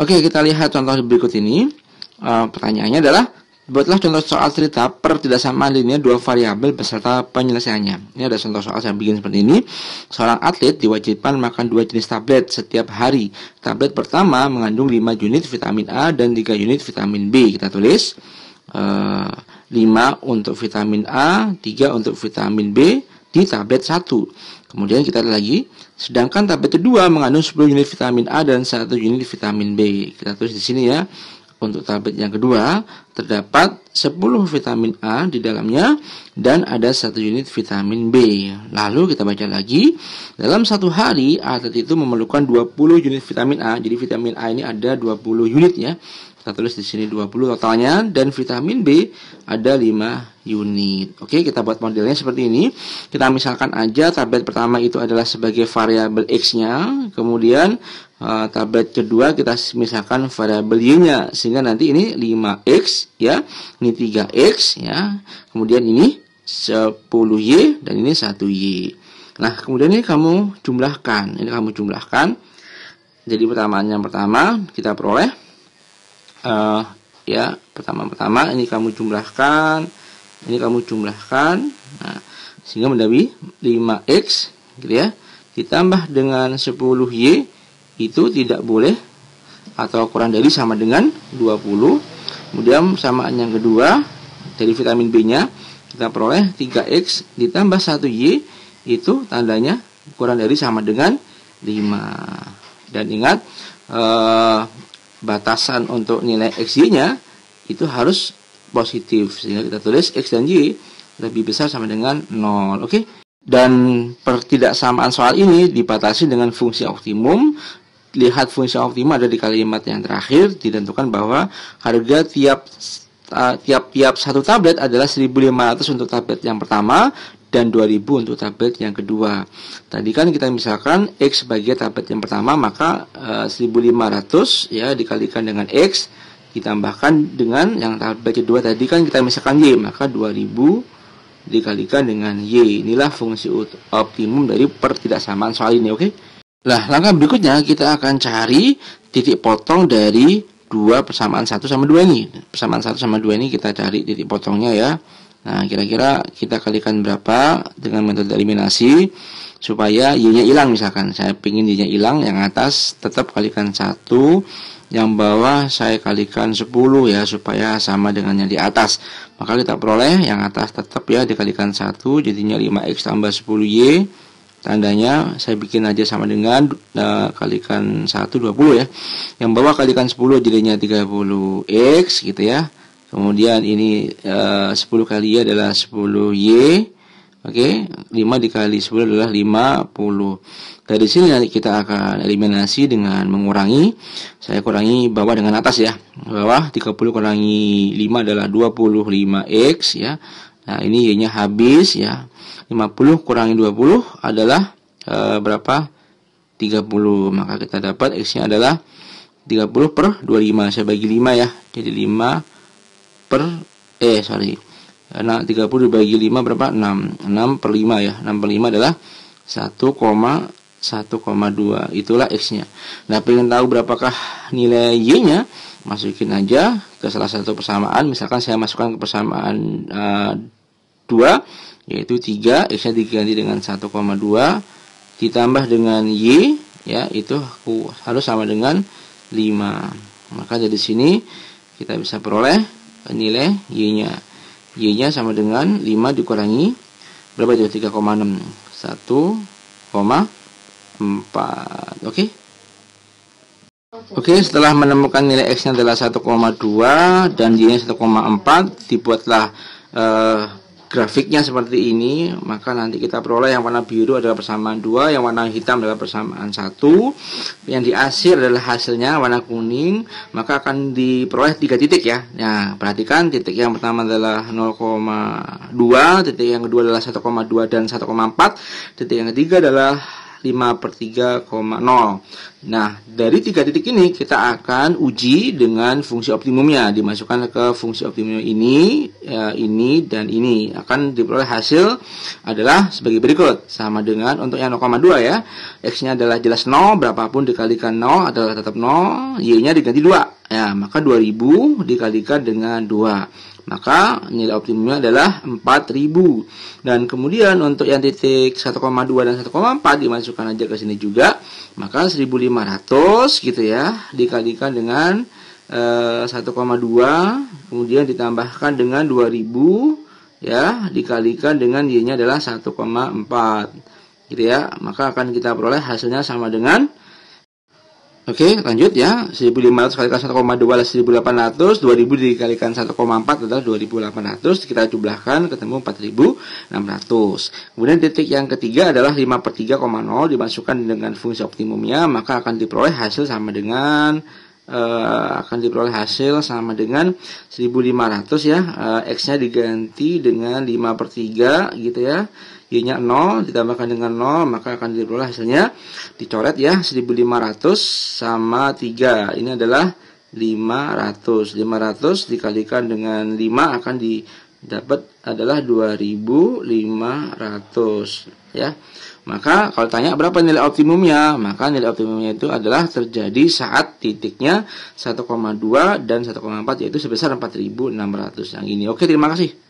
Oke, kita lihat contoh berikut ini. E, pertanyaannya adalah buatlah contoh soal cerita per tidak sama linear dua variabel beserta penyelesaiannya. Ini ada contoh soal yang bikin seperti ini. Seorang atlet diwajibkan makan dua jenis tablet setiap hari. Tablet pertama mengandung 5 unit vitamin A dan 3 unit vitamin B. Kita tulis e, eh, 5 untuk vitamin A, 3 untuk vitamin B, di tablet 1. Kemudian kita lihat lagi, sedangkan tablet kedua mengandung 10 unit vitamin A dan 1 unit vitamin B. Kita tulis di sini ya. Untuk tablet yang kedua, terdapat 10 vitamin A di dalamnya dan ada 1 unit vitamin B. Lalu kita baca lagi, dalam satu hari atlet itu memerlukan 20 unit vitamin A. Jadi vitamin A ini ada 20 unit ya. Kita tulis di sini 20 totalnya dan vitamin B ada 5 unit. Oke, kita buat modelnya seperti ini. Kita misalkan aja tablet pertama itu adalah sebagai variabel X-nya, kemudian uh, tablet kedua kita misalkan variabel Y-nya sehingga nanti ini 5X ya, ini 3X ya. Kemudian ini 10Y dan ini 1Y. Nah, kemudian ini kamu jumlahkan. Ini kamu jumlahkan. Jadi pertamaannya yang pertama kita peroleh uh, ya pertama-pertama ini kamu jumlahkan ini kamu jumlahkan nah, sehingga menjadi 5x gitu ya ditambah dengan 10y itu tidak boleh atau kurang dari sama dengan 20 kemudian samaan yang kedua dari vitamin B nya kita peroleh 3x ditambah 1y itu tandanya kurang dari sama dengan 5 dan ingat eh, batasan untuk nilai x y-nya itu harus positif sehingga kita tulis x dan y lebih besar sama dengan 0 oke okay? dan pertidaksamaan soal ini dibatasi dengan fungsi optimum lihat fungsi optimum ada di kalimat yang terakhir ditentukan bahwa harga tiap tiap-tiap ah, satu tablet adalah 1500 untuk tablet yang pertama dan 2000 untuk tablet yang kedua. Tadi kan kita misalkan X sebagai tablet yang pertama maka e, eh, 1500 ya dikalikan dengan X ditambahkan dengan yang tablet kedua tadi kan kita misalkan Y maka 2000 dikalikan dengan Y. Inilah fungsi optimum dari pertidaksamaan soal ini, oke? Okay? Nah, langkah berikutnya kita akan cari titik potong dari dua persamaan satu sama dua ini. Persamaan satu sama dua ini kita cari titik potongnya ya. Nah, kira-kira kita kalikan berapa dengan metode eliminasi supaya y-nya hilang misalkan. Saya pingin y-nya hilang, yang atas tetap kalikan satu yang bawah saya kalikan 10 ya supaya sama dengan yang di atas. Maka kita peroleh yang atas tetap ya dikalikan 1 jadinya 5x tambah 10y. Tandanya saya bikin aja sama dengan uh, kalikan 1 20 ya. Yang bawah kalikan 10 jadinya 30x gitu ya Kemudian ini eh, uh, 10 kali Y adalah 10 Y. Oke, okay? 5 dikali 10 adalah 50. Dari sini nanti kita akan eliminasi dengan mengurangi. Saya kurangi bawah dengan atas ya. Bawah 30 kurangi 5 adalah 25X ya. Nah, ini Y-nya habis ya. 50 kurangi 20 adalah uh, berapa? 30. Maka kita dapat X-nya adalah 30 per 25. Saya bagi 5 ya. Jadi 5 per eh sorry nah 30 dibagi 5 berapa 6 6 per 5 ya 6 per 5 adalah 1,1,2 itulah x nya nah pengen tahu berapakah nilai y nya masukin aja ke salah satu persamaan misalkan saya masukkan ke persamaan uh, eh, 2 yaitu 3 x nya diganti dengan 1,2 ditambah dengan y ya itu harus sama dengan 5 maka jadi sini kita bisa peroleh nilai Y-nya. Y-nya sama dengan 5 dikurangi berapa itu? 3,6. 1,4. Oke. Okay? Oke, okay, setelah menemukan nilai X-nya adalah 1,2 dan Y-nya 1,4, dibuatlah uh, grafiknya seperti ini maka nanti kita peroleh yang warna biru adalah persamaan dua yang warna hitam adalah persamaan satu yang diasir adalah hasilnya warna kuning maka akan diperoleh tiga titik ya nah perhatikan titik yang pertama adalah 0,2 titik yang kedua adalah 1,2 dan 1,4 titik yang ketiga adalah 5 per 3,0 Nah dari tiga titik ini kita akan uji dengan fungsi optimumnya Dimasukkan ke fungsi optimum ini, ya, ini dan ini Akan diperoleh hasil adalah sebagai berikut Sama dengan untuk yang 0,2 ya X nya adalah jelas 0, berapapun dikalikan 0 adalah tetap 0 Y nya diganti 2 Ya maka 2000 dikalikan dengan 2 maka nilai optimumnya adalah 4000 dan kemudian untuk yang titik 1,2 dan 1,4 dimasukkan aja ke sini juga maka 1500 gitu ya dikalikan dengan eh, 1,2 kemudian ditambahkan dengan 2000 ya dikalikan dengan y-nya adalah 1,4 gitu ya maka akan kita peroleh hasilnya sama dengan Oke, lanjut ya. 1500 kali 1,2 adalah 1800, 2000 dikalikan 1,4 adalah 2800, kita jumlahkan ketemu 4600. Kemudian titik yang ketiga adalah 5 per 3,0 dimasukkan dengan fungsi optimumnya, maka akan diperoleh hasil sama dengan uh, akan diperoleh hasil sama dengan 1500 ya. Uh, X-nya diganti dengan 5 per 3 gitu ya. Y-nya 0 ditambahkan dengan 0 maka akan diperoleh hasilnya dicoret ya 1500 sama 3. Ini adalah 500. 500 dikalikan dengan 5 akan didapat adalah 2500 ya. Maka kalau tanya berapa nilai optimumnya, maka nilai optimumnya itu adalah terjadi saat titiknya 1,2 dan 1,4 yaitu sebesar 4600 yang ini. Oke, terima kasih.